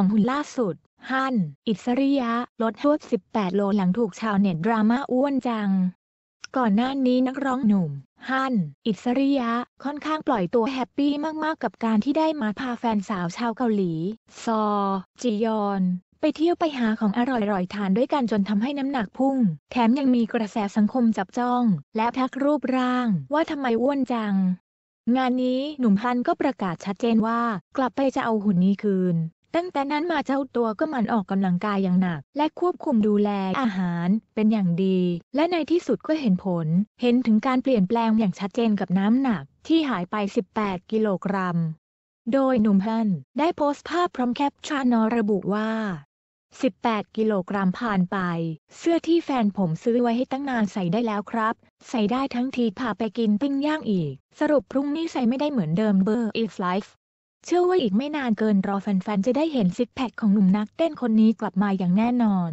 2หุ่นล่าสุด ฮั่นอิสริยะ ลดทวบ18 โลหลังถูกชาวเน็ต ดราม่าอ้วนจัง ก่อนหน้านี้นักร้องหนุ่ม ฮั่นอิสริยะ ค่อนข้างปล่อยตัวแฮปปี้มากๆกับการที่ได้มาพาแฟนสาวชาวเกาหลี ซอ จียอน ไปเที่ยวไปหาของอร่อยๆทานด้วยกันจนทำให้น้ำหนักพุ่ง แถมยังมีกระแสสังคมจับจ้อง และทักรูปร่างว่าทำไมอ้วนจัง งานนี้หนุ่มฮันก็ประกาศชัดเจนว่า กลับไปจะเอาหุ่นนี้คืนตั้งแต่นั้นมาเจ้าตัวก็มันออกกำลังกายอย่างหนัก และควบคุมดูแลอาหารเป็นอย่างดี และในที่สุดก็เห็นผล เห็นถึงการเปลี่ยนแปลงอย่างชัดเจนกับน้ำหนัก ที่หายไป 18 กิโลกรัม โดยหนุ่มฮันได้โพสต์ภาพพร้อมแคปชั่นนระบุว่า 18 กิโลกรัมผ่านไป เสื้อที่แฟนผมซื้อไว้ให้ตั้งนานใส่ได้แล้วครับ ใส่ได้ทั้งทีพาไปกินปิ้งย่างอีก สรุปพรุ่งนี้ใส่ไม่ได้เหมือนเดิมเบอร์อีกไลฟ์เชื่อว่าอีกไม่นานเกินรอแฟนๆ จะได้เห็นซิกแพคของหนุ่มนักเต้นคนนี้กลับมาอย่างแน่นอน